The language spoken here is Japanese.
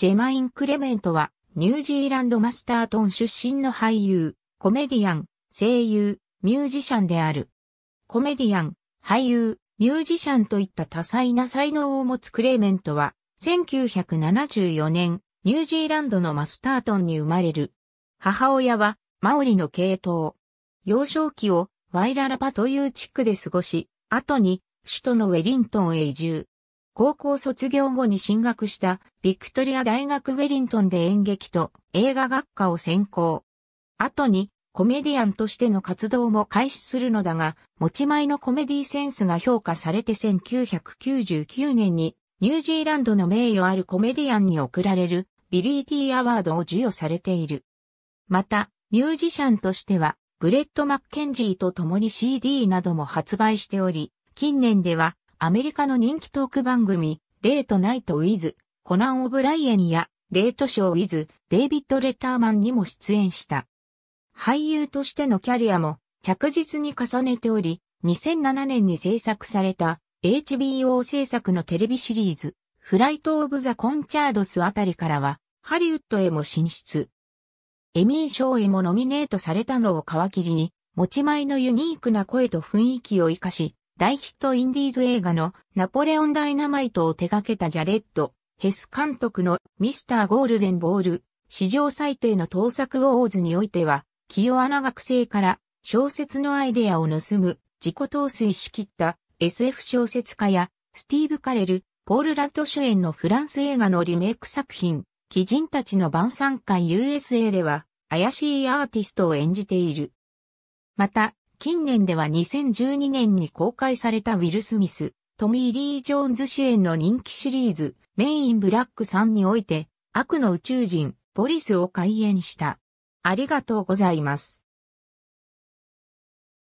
ジェマイン・クレメントは、ニュージーランドマスタートン出身の俳優、コメディアン、声優、ミュージシャンである。コメディアン、俳優、ミュージシャンといった多彩な才能を持つクレメントは、1974年、ニュージーランドのマスタートンに生まれる。母親は、マオリの系統。幼少期を、ワイララパという地区で過ごし、後に、首都のウェリントンへ移住。高校卒業後に進学したビクトリア大学ウェリントンで演劇と映画学科を専攻。後にコメディアンとしての活動も開始するのだが、持ち前のコメディセンスが評価されて1999年にニュージーランドの名誉あるコメディアンに贈られるビリーティーアワードを授与されている。また、ミュージシャンとしては、ブレッド・マッケンジーと共に CD なども発売しており、近年ではアメリカの人気トーク番組、レートナイトウィズ、コナン・オブライエンや、レートショーウィズ、デイビッド・レターマンにも出演した。俳優としてのキャリアも着実に重ねており、2007年に制作された HBO 制作のテレビシリーズ、フライト・オブ・ザ・コンチャードスあたりからは、ハリウッドへも進出。エミー賞へもノミネートされたのを皮切りに、持ち前のユニークな声と雰囲気を活かし、大ヒットインディーズ映画のナポレオンダイナマイトを手掛けたジャレッド・ヘス監督のミスターゴールデンボール、史上最低の盗作ウォーズにおいては、清穴学生から小説のアイデアを盗む、自己陶酔しきった SF 小説家や、スティーブ・カレル、ポール・ラッド主演のフランス映画のリメイク作品、鬼人たちの晩餐会 USA では、怪しいアーティストを演じている。また、近年では2012年に公開されたウィル・スミス、トミー・リー・ジョーンズ主演の人気シリーズ、メイン・ブラック3において、悪の宇宙人、ボリスを開演した。ありがとうございます。